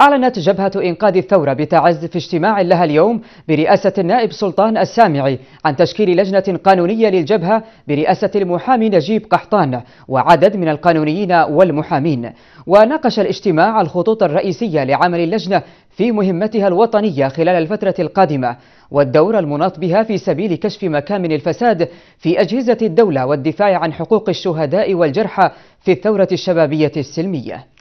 أعلنت جبهة إنقاذ الثورة بتعز في اجتماع لها اليوم برئاسة النائب سلطان السامعي عن تشكيل لجنة قانونية للجبهة برئاسة المحامي نجيب قحطان وعدد من القانونيين والمحامين وناقش الاجتماع الخطوط الرئيسية لعمل اللجنة في مهمتها الوطنية خلال الفترة القادمة والدور المناط بها في سبيل كشف مكامن الفساد في أجهزة الدولة والدفاع عن حقوق الشهداء والجرحى في الثورة الشبابية السلمية